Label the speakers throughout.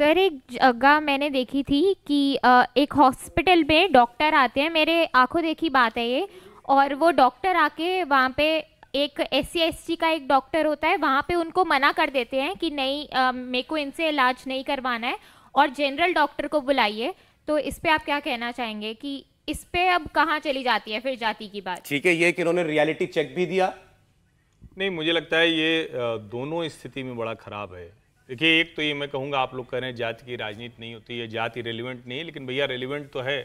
Speaker 1: Sir एक जगह मैंने देखी थी कि एक हॉस्पिटल में डॉक्टर आते हैं मेरे आंखों देखी बात है ये और वो डॉक्टर आके वहाँ पे एक एस सी का एक डॉक्टर होता है वहाँ पे उनको मना कर देते हैं कि नहीं मेरे को इनसे इलाज नहीं करवाना है और जनरल डॉक्टर को बुलाइए तो इस पर आप क्या कहना चाहेंगे कि इस पे अब कहाँ चली जाती है फिर जाति की बात
Speaker 2: ठीक है ये कि उन्होंने रियलिटी चेक भी दिया नहीं
Speaker 3: मुझे लगता है ये दोनों स्थिति में बड़ा खराब है देखिए एक तो ये मैं कहूँगा आप लोग कह रहे हैं जाति की राजनीति नहीं होती है जाति रेलिवेंट नहीं है लेकिन भैया रेलिवेंट तो है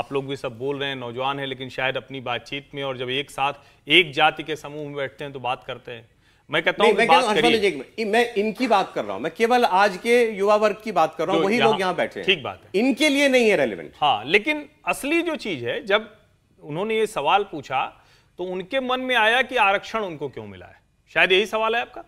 Speaker 3: आप लोग भी सब बोल रहे हैं नौजवान हैं लेकिन शायद अपनी बातचीत में और जब एक साथ एक जाति के समूह में बैठते हैं तो बात करते हैं मैं कहता हूँ मैं,
Speaker 2: मैं, इनकी बात कर रहा हूँ मैं केवल आज के युवा वर्ग की बात कर रहा हूँ वही लोग यहाँ बैठे ठीक बात है इनके लिए नहीं है रेलिवेंट
Speaker 3: हाँ लेकिन असली जो चीज है जब उन्होंने ये सवाल पूछा तो उनके मन में आया कि आरक्षण उनको क्यों मिला है शायद यही सवाल है आपका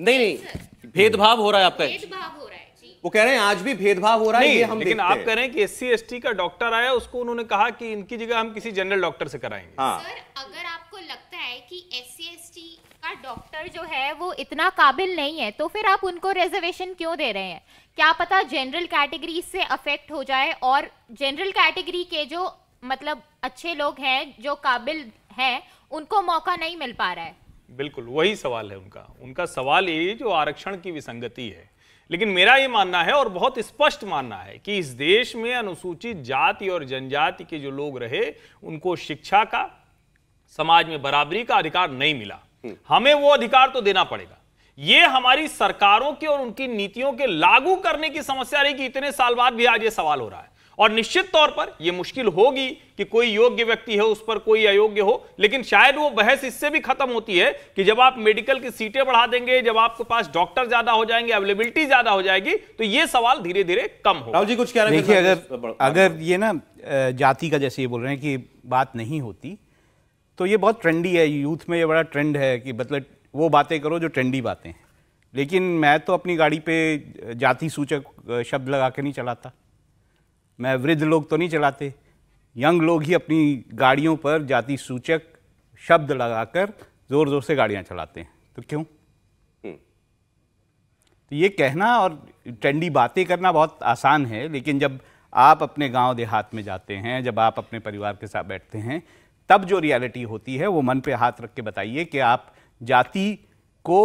Speaker 3: नहीं नहीं भेदभाव हो रहा है आपका
Speaker 1: भेदभाव हो रहा
Speaker 2: है वो कह रहे हैं आज भी भेदभाव हो रहा है ये हम लेकिन आप कह रहे
Speaker 3: हैं कि एस सी का डॉक्टर आया उसको उन्होंने कहा कि इनकी जगह हम किसी जनरल डॉक्टर से कराएंगे हाँ।
Speaker 1: सर अगर आपको लगता है कि एस सी का डॉक्टर जो है वो इतना काबिल नहीं है तो फिर आप उनको रिजर्वेशन क्यों दे रहे हैं क्या पता जनरल कैटेगरी से अफेक्ट हो जाए और जनरल कैटेगरी के जो मतलब अच्छे लोग हैं जो काबिल हैं उनको मौका नहीं मिल पा रहा है
Speaker 3: बिल्कुल वही सवाल है उनका उनका सवाल ये जो आरक्षण की विसंगति है लेकिन मेरा ये मानना है और बहुत स्पष्ट मानना है कि इस देश में अनुसूचित जाति और जनजाति के जो लोग रहे उनको शिक्षा का समाज में बराबरी का अधिकार नहीं मिला हम्म। हमें वो अधिकार तो देना पड़ेगा ये हमारी सरकारों की और उनकी नीतियों के लागू करने की समस्या रही कि इतने साल बाद भी आज ये सवाल हो रहा है और निश्चित तौर पर यह मुश्किल होगी कि कोई योग्य व्यक्ति है उस पर कोई अयोग्य हो लेकिन शायद वो बहस इससे भी खत्म होती है कि जब आप मेडिकल की सीटें बढ़ा देंगे जब आपके पास डॉक्टर ज्यादा हो जाएंगे अवेलेबिलिटी ज्यादा हो जाएगी तो ये सवाल धीरे धीरे कम हो जी कुछ कह रहे देखिए अगर अगर
Speaker 4: ये ना जाति का जैसे ये बोल रहे हैं कि बात नहीं होती तो ये बहुत ट्रेंडी है यूथ में ये बड़ा ट्रेंड है कि मतलब वो बातें करो जो ट्रेंडी बातें हैं लेकिन मैं तो अपनी गाड़ी पे जाति सूचक शब्द लगा के नहीं चलाता मैं वृद्ध लोग तो नहीं चलाते यंग लोग ही अपनी गाड़ियों पर जाति सूचक शब्द लगाकर ज़ोर ज़ोर से गाड़ियाँ चलाते हैं तो क्यों हम्म। तो ये कहना और ट्रेंडी बातें करना बहुत आसान है लेकिन जब आप अपने गांव देहात में जाते हैं जब आप अपने परिवार के साथ बैठते हैं तब जो रियलिटी होती है वो मन पे हाथ रख के बताइए कि आप जाति को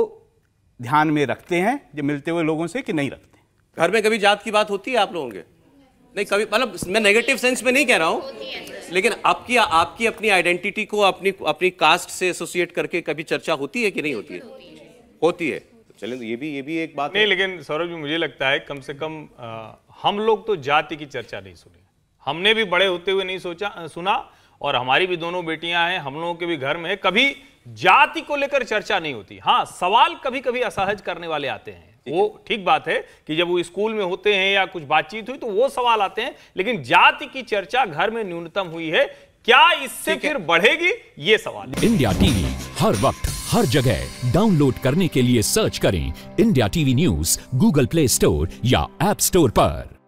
Speaker 4: ध्यान में रखते हैं जब मिलते हुए लोगों से कि नहीं रखते घर में कभी जात की बात होती है आप लोगों के नहीं कभी मतलब मैं नेगेटिव सेंस में नहीं कह रहा हूँ लेकिन
Speaker 2: आपकी आपकी अपनी आइडेंटिटी को अपनी अपनी कास्ट से एसोसिएट करके कभी चर्चा होती है कि नहीं होती है होती है चले तो ये भी ये भी एक बात नहीं लेकिन सौरभ जी मुझे लगता है कम से कम
Speaker 3: आ, हम लोग तो जाति की चर्चा नहीं सुनी हमने भी बड़े होते हुए नहीं सोचा सुना और हमारी भी दोनों बेटियां हैं हम लोगों के भी घर में कभी जाति को लेकर चर्चा नहीं होती हाँ सवाल कभी कभी असहज करने वाले आते हैं वो ठीक बात है कि जब वो स्कूल में होते हैं या कुछ बातचीत हुई तो वो सवाल आते हैं लेकिन जाति की चर्चा घर में न्यूनतम हुई है क्या इससे फिर बढ़ेगी ये सवाल
Speaker 4: इंडिया टीवी हर वक्त हर जगह डाउनलोड करने के लिए सर्च करें India TV news Google play store या
Speaker 3: एप स्टोर पर